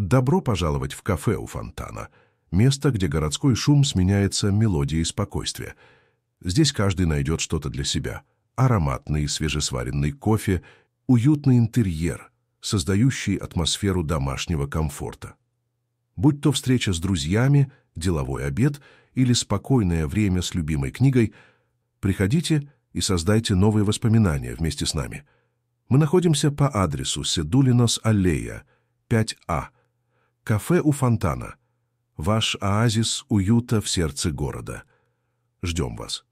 Добро пожаловать в кафе у фонтана, место, где городской шум сменяется мелодией спокойствия. Здесь каждый найдет что-то для себя. Ароматный свежесваренный кофе, уютный интерьер, создающий атмосферу домашнего комфорта. Будь то встреча с друзьями, деловой обед или спокойное время с любимой книгой, приходите и создайте новые воспоминания вместе с нами. Мы находимся по адресу Седулинос-аллея, 5А, Кафе у фонтана. Ваш оазис уюта в сердце города. Ждем вас.